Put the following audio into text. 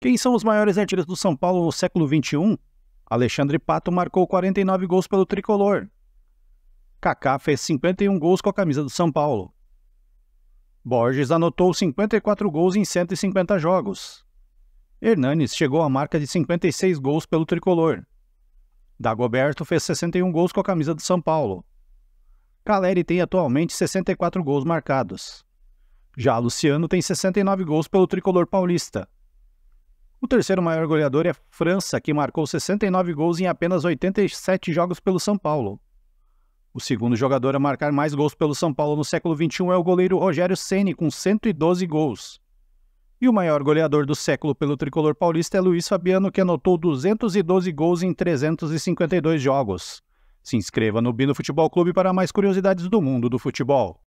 Quem são os maiores artilheiros do São Paulo no século XXI? Alexandre Pato marcou 49 gols pelo tricolor. Kaká fez 51 gols com a camisa do São Paulo. Borges anotou 54 gols em 150 jogos. Hernanes chegou à marca de 56 gols pelo tricolor. Dagoberto fez 61 gols com a camisa do São Paulo. Caleri tem atualmente 64 gols marcados. Já Luciano tem 69 gols pelo tricolor paulista. O terceiro maior goleador é França, que marcou 69 gols em apenas 87 jogos pelo São Paulo. O segundo jogador a marcar mais gols pelo São Paulo no século XXI é o goleiro Rogério Ceni, com 112 gols. E o maior goleador do século pelo tricolor paulista é Luiz Fabiano, que anotou 212 gols em 352 jogos. Se inscreva no Bino Futebol Clube para mais curiosidades do mundo do futebol.